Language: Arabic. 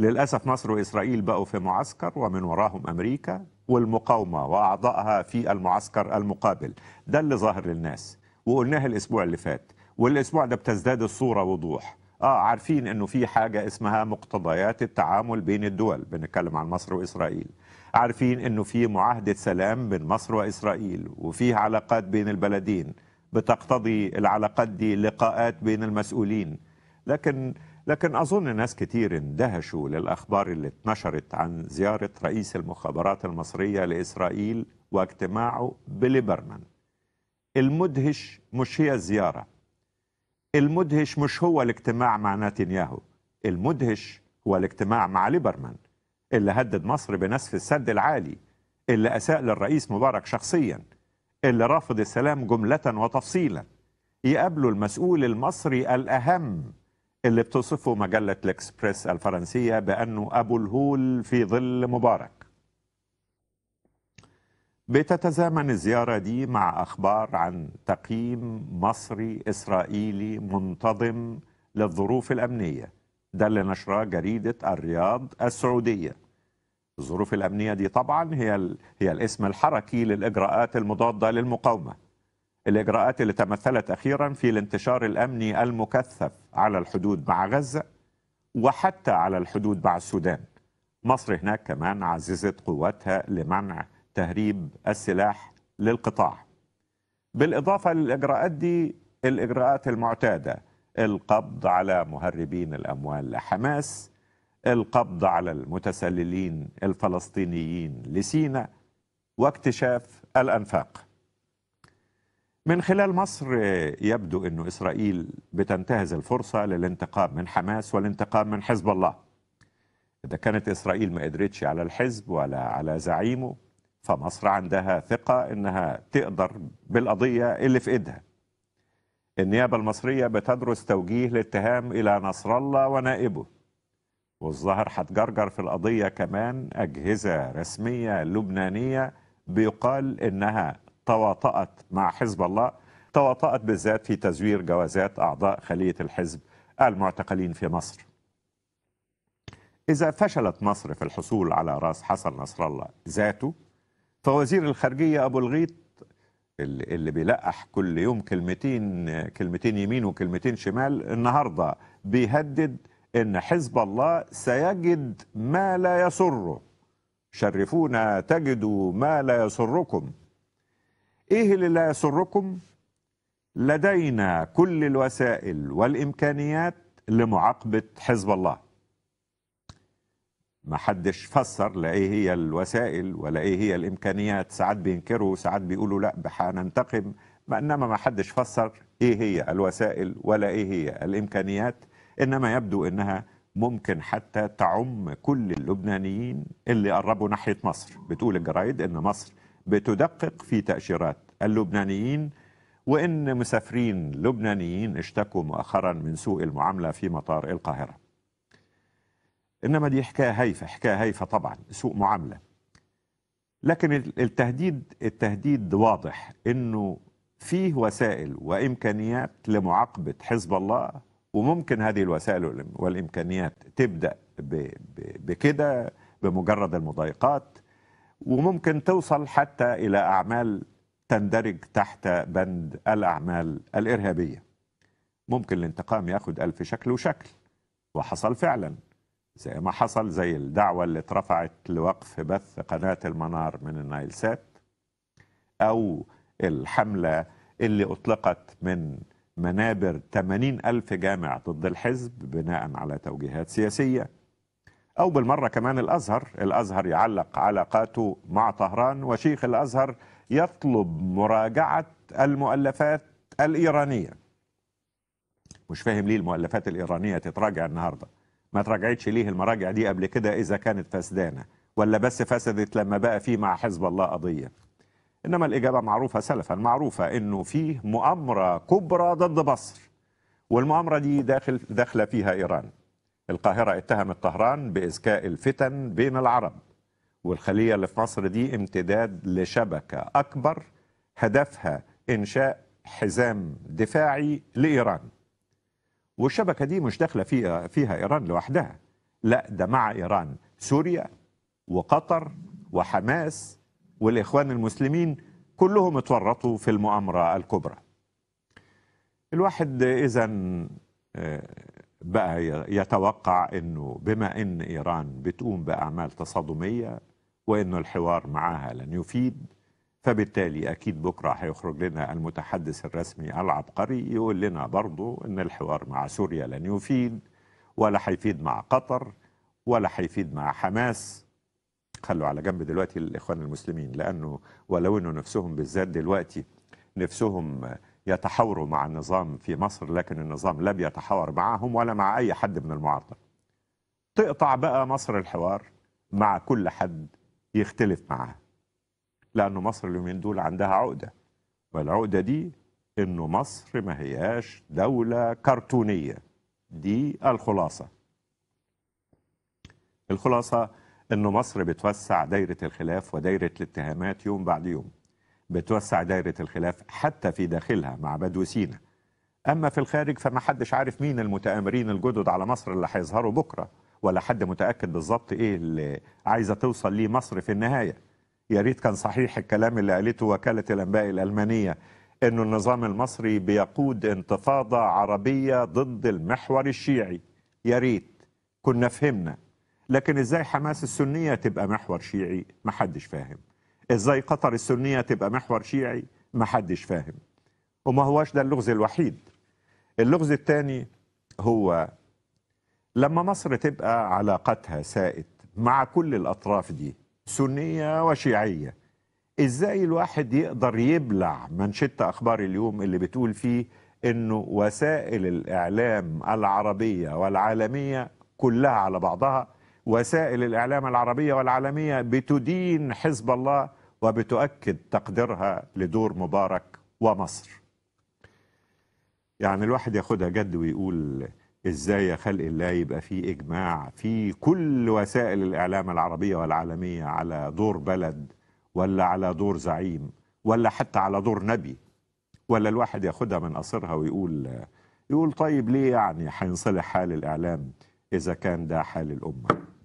للأسف مصر وإسرائيل بقوا في معسكر ومن وراهم أمريكا والمقاومة وأعضائها في المعسكر المقابل ده اللي ظاهر للناس وقلناها الأسبوع اللي فات والأسبوع ده بتزداد الصورة وضوح آه عارفين أنه في حاجة اسمها مقتضيات التعامل بين الدول بنتكلم عن مصر وإسرائيل عارفين أنه في معاهدة سلام بين مصر وإسرائيل وفيه علاقات بين البلدين بتقتضي العلاقات دي لقاءات بين المسؤولين لكن لكن أظن ناس كتير اندهشوا للأخبار اللي اتنشرت عن زيارة رئيس المخابرات المصرية لإسرائيل واجتماعه بليبرمان المدهش مش هي الزيارة المدهش مش هو الاجتماع مع نتنياهو المدهش هو الاجتماع مع ليبرمان اللي هدد مصر بنسف السد العالي اللي أساء للرئيس مبارك شخصيا اللي رافض السلام جملة وتفصيلا يقابلوا المسؤول المصري الأهم اللي بتصفه مجلة الإكسبريس الفرنسية بأنه أبو الهول في ظل مبارك بتتزامن الزيارة دي مع أخبار عن تقييم مصري إسرائيلي منتظم للظروف الأمنية ده اللي نشره جريدة الرياض السعودية الظروف الأمنية دي طبعا هي, هي الاسم الحركي للإجراءات المضادة للمقاومة الإجراءات اللي تمثلت أخيرا في الانتشار الأمني المكثف على الحدود مع غزة وحتى على الحدود مع السودان مصر هناك كمان عززت قواتها لمنع تهريب السلاح للقطاع بالإضافة للإجراءات دي الإجراءات المعتادة القبض على مهربين الأموال لحماس القبض على المتسللين الفلسطينيين لسينا واكتشاف الأنفاق من خلال مصر يبدو أن إسرائيل بتنتهز الفرصة للانتقام من حماس والانتقام من حزب الله إذا كانت إسرائيل ما قدرتش على الحزب ولا على زعيمه فمصر عندها ثقة أنها تقدر بالقضية اللي في إيدها النيابة المصرية بتدرس توجيه الاتهام إلى نصر الله ونائبه والظاهر هتجرجر في القضية كمان أجهزة رسمية لبنانية بيقال إنها تواطأت مع حزب الله تواطأت بالذات في تزوير جوازات أعضاء خلية الحزب المعتقلين في مصر إذا فشلت مصر في الحصول على رأس حسن نصر الله ذاته فوزير الخارجية أبو الغيط اللي بيلقح كل يوم كلمتين كلمتين يمين وكلمتين شمال النهارده بيهدد ان حزب الله سيجد ما لا يسره شرفونا تجدوا ما لا يسركم إيه اللي لا يسركم لدينا كل الوسائل والإمكانيات لمعاقبة حزب الله ما حدش فسر لا إيه هي الوسائل ولا إيه هي الإمكانيات ساعات بينكروا ساعات بيقولوا لا هننتقم ما إنما ما حدش فسر إيه هي الوسائل ولا إيه هي الإمكانيات إنما يبدو إنها ممكن حتى تعم كل اللبنانيين اللي قربوا ناحية مصر بتقول الجرايد إن مصر بتدقق في تأشيرات اللبنانيين وإن مسافرين لبنانيين اشتكوا مؤخرا من سوء المعاملة في مطار القاهرة إنما دي حكاية هيفة حكاية هيفة طبعا سوء معاملة لكن التهديد التهديد واضح إنه فيه وسائل وإمكانيات لمعاقبة حزب الله وممكن هذه الوسائل والإمكانيات تبدأ بكده بمجرد المضايقات وممكن توصل حتى إلى أعمال تندرج تحت بند الأعمال الإرهابية ممكن الانتقام ياخد ألف شكل وشكل وحصل فعلا زي ما حصل زي الدعوة اللي اترفعت لوقف بث قناة المنار من النايل سات أو الحملة اللي أطلقت من منابر 80 ألف جامع ضد الحزب بناء على توجيهات سياسية أو بالمرة كمان الأزهر الأزهر يعلق علاقاته مع طهران وشيخ الأزهر يطلب مراجعة المؤلفات الإيرانية مش فاهم ليه المؤلفات الإيرانية تتراجع النهاردة ما تراجعتش ليه المراجع دي قبل كده إذا كانت فسدانة ولا بس فسدت لما بقى في مع حزب الله قضية إنما الإجابة معروفة سلفا معروفة إنه فيه مؤامرة كبرى ضد مصر والمؤامرة دي داخل داخلة فيها إيران القاهرة اتهمت طهران بإزكاء الفتن بين العرب والخلية اللي في مصر دي امتداد لشبكة أكبر هدفها إنشاء حزام دفاعي لإيران والشبكة دي مش داخلة فيها, فيها إيران لوحدها لا ده مع إيران سوريا وقطر وحماس والإخوان المسلمين كلهم اتورطوا في المؤامرة الكبرى الواحد إذا آه، بقى يتوقع انه بما ان ايران بتقوم باعمال تصادميه وانه الحوار معها لن يفيد فبالتالي اكيد بكره هيخرج لنا المتحدث الرسمي العبقري يقول لنا برضه ان الحوار مع سوريا لن يفيد ولا هيفيد مع قطر ولا هيفيد مع حماس خلوا على جنب دلوقتي الاخوان المسلمين لانه ولو انه نفسهم بالذات دلوقتي نفسهم يتحاوروا مع النظام في مصر لكن النظام لم يتحاور معهم ولا مع أي حد من المعارضة تقطع بقى مصر الحوار مع كل حد يختلف معها لأن مصر اليومين دول عندها عقدة والعقدة دي إنه مصر ما هياش دولة كرتونية دي الخلاصة الخلاصة إنه مصر بتوسع دايرة الخلاف ودايرة الاتهامات يوم بعد يوم بتوسع دايرة الخلاف حتى في داخلها مع بدو سينا أما في الخارج فما حدش عارف مين المتآمرين الجدد على مصر اللي هيظهروا بكرة ولا حد متأكد بالظبط إيه اللي عايزة توصل ليه مصر في النهاية يا ريت كان صحيح الكلام اللي قالته وكالة الأنباء الألمانية أنه النظام المصري بيقود انتفاضة عربية ضد المحور الشيعي يا ريت كنا فهمنا لكن إزاي حماس السنية تبقى محور شيعي محدش فاهم ازاي قطر السنيه تبقى محور شيعي ما حدش فاهم وما هواش ده اللغز الوحيد اللغز الثاني هو لما مصر تبقى علاقتها سائد مع كل الاطراف دي سنيه وشيعيه ازاي الواحد يقدر يبلع منشطه اخبار اليوم اللي بتقول فيه انه وسائل الاعلام العربيه والعالميه كلها على بعضها وسائل الاعلام العربيه والعالميه بتدين حزب الله وبتؤكد تقديرها لدور مبارك ومصر يعني الواحد ياخدها جد ويقول ازاي يا خلق الله يبقى في اجماع في كل وسائل الاعلام العربيه والعالميه على دور بلد ولا على دور زعيم ولا حتى على دور نبي ولا الواحد ياخدها من قصرها ويقول يقول طيب ليه يعني هينصلح حال الاعلام اذا كان ده حال الامه